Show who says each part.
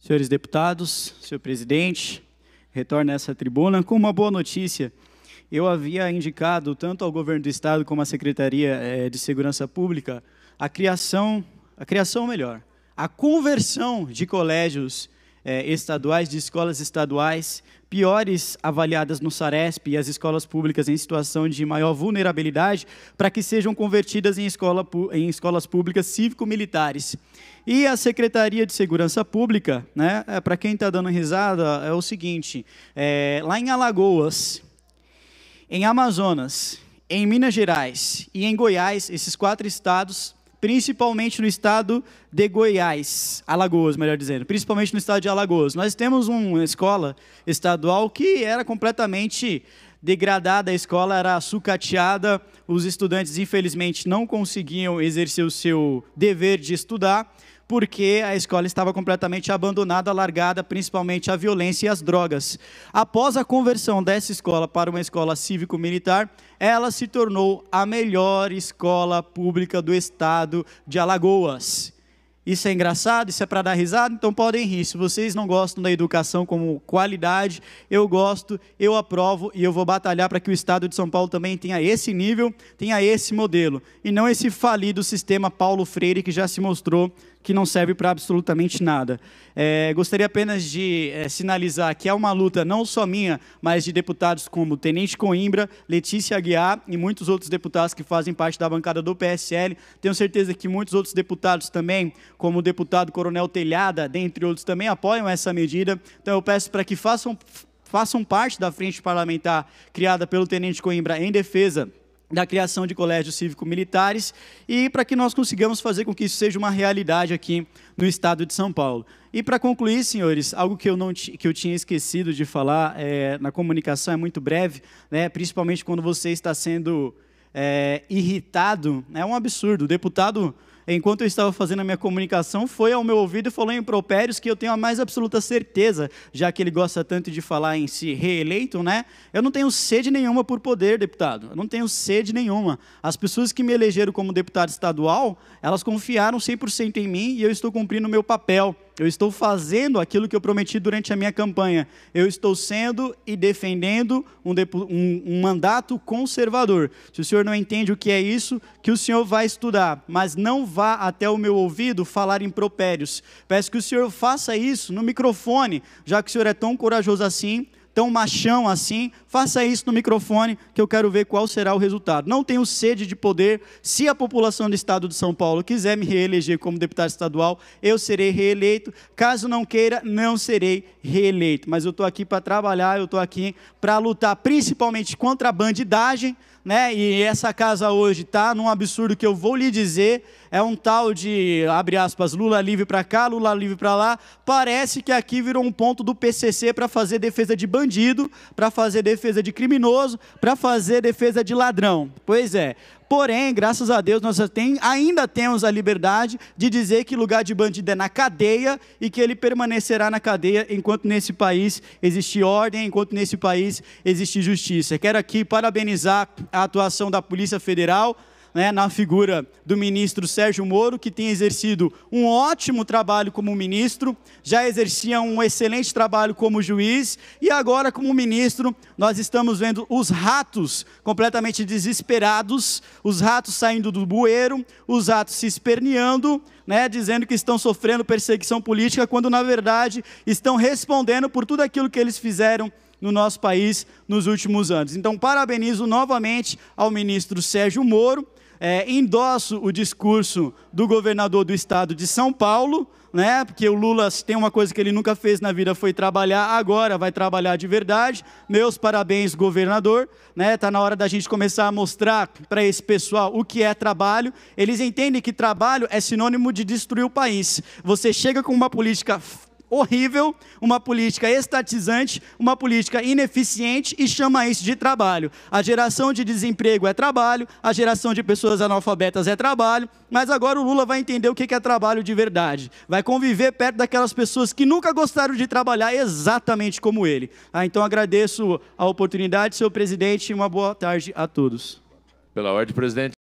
Speaker 1: Senhores deputados, senhor presidente, retorno a essa tribuna com uma boa notícia. Eu havia indicado tanto ao governo do estado como à Secretaria eh, de Segurança Pública a criação, a criação melhor, a conversão de colégios eh, estaduais, de escolas estaduais piores avaliadas no Saresp e as escolas públicas em situação de maior vulnerabilidade para que sejam convertidas em, escola, em escolas públicas cívico-militares. E a Secretaria de Segurança Pública, né, eh, para quem está dando risada, é o seguinte: é, lá em Alagoas, em Amazonas, em Minas Gerais e em Goiás, esses quatro estados principalmente no estado de Goiás, Alagoas, melhor dizendo, principalmente no estado de Alagoas. Nós temos uma escola estadual que era completamente degradada, a escola era sucateada, os estudantes infelizmente não conseguiam exercer o seu dever de estudar porque a escola estava completamente abandonada, largada, principalmente a violência e as drogas. Após a conversão dessa escola para uma escola cívico-militar, ela se tornou a melhor escola pública do estado de Alagoas. Isso é engraçado, isso é para dar risada, então podem rir. Se vocês não gostam da educação como qualidade, eu gosto, eu aprovo e eu vou batalhar para que o Estado de São Paulo também tenha esse nível, tenha esse modelo. E não esse falido sistema Paulo Freire que já se mostrou que não serve para absolutamente nada. É, gostaria apenas de é, sinalizar que é uma luta não só minha, mas de deputados como Tenente Coimbra, Letícia Aguiar e muitos outros deputados que fazem parte da bancada do PSL. Tenho certeza que muitos outros deputados também, como o deputado Coronel Telhada, dentre outros, também apoiam essa medida. Então eu peço para que façam, façam parte da frente parlamentar criada pelo Tenente Coimbra em defesa da criação de colégios cívico-militares e para que nós consigamos fazer com que isso seja uma realidade aqui no estado de São Paulo. E para concluir, senhores, algo que eu, não, que eu tinha esquecido de falar é, na comunicação é muito breve, né, principalmente quando você está sendo é, irritado, né, é um absurdo. O deputado enquanto eu estava fazendo a minha comunicação, foi ao meu ouvido e falou em propérios que eu tenho a mais absoluta certeza, já que ele gosta tanto de falar em se reeleito, né? Eu não tenho sede nenhuma por poder, deputado. Eu não tenho sede nenhuma. As pessoas que me elegeram como deputado estadual, elas confiaram 100% em mim e eu estou cumprindo o meu papel. Eu estou fazendo aquilo que eu prometi durante a minha campanha. Eu estou sendo e defendendo um, um, um, mandato conservador. Se o senhor não entende o que é isso, que o senhor vai estudar, mas não vá até o meu ouvido falar impropérios. Peço que o senhor faça isso no microfone, já que o senhor é tão corajoso assim tão machão assim, faça isso no microfone que eu quero ver qual será o resultado. Não tenho sede de poder. Se a população do estado de São Paulo quiser me reeleger como deputado estadual, eu serei reeleito. Caso não queira, não serei reeleito. Mas eu estou aqui para trabalhar, eu estou aqui para lutar principalmente contra a bandidagem, né? E essa casa hoje está num absurdo que eu vou lhe dizer, é um tal de, abre aspas, Lula livre para cá, Lula livre para lá. Parece que aqui virou um ponto do PCC para fazer defesa de bandidagem bandido, para fazer defesa de criminoso, para fazer defesa de ladrão. Pois é. Porém, graças a Deus, nós tem, ainda temos a liberdade de dizer que lugar de bandido é na cadeia e que ele permanecerá na cadeia enquanto nesse país existe ordem, enquanto nesse país existe justiça. Quero aqui parabenizar a atuação da Polícia Federal né, na figura do ministro Sérgio Moro, que tem exercido um ótimo trabalho como ministro, já exercia um excelente trabalho como juiz, e agora, como ministro, nós estamos vendo os ratos completamente desesperados, os ratos saindo do bueiro, os ratos se esperneando, né, dizendo que estão sofrendo perseguição política, quando na verdade estão respondendo por tudo aquilo que eles fizeram no nosso país nos últimos anos. Então, parabenizo novamente ao ministro Sérgio Moro é, endosso o discurso do governador do estado de São Paulo, né? Porque o Lula tem uma coisa que ele nunca fez na vida foi trabalhar, agora vai trabalhar de verdade. Meus parabéns, governador, né? Tá na hora da gente começar a mostrar para esse pessoal o que é trabalho. Eles entendem que trabalho é sinônimo de destruir o país. Você chega com uma política horrível, uma política estatizante, uma política ineficiente e chama isso de trabalho. A geração de desemprego é trabalho, a geração de pessoas analfabetas é trabalho, mas agora o Lula vai entender o que é trabalho de verdade. Vai conviver perto daquelas pessoas que nunca gostaram de trabalhar exatamente como ele. Ah, então agradeço a oportunidade, senhor presidente, e uma boa tarde a todos. Pela ordem, presidente.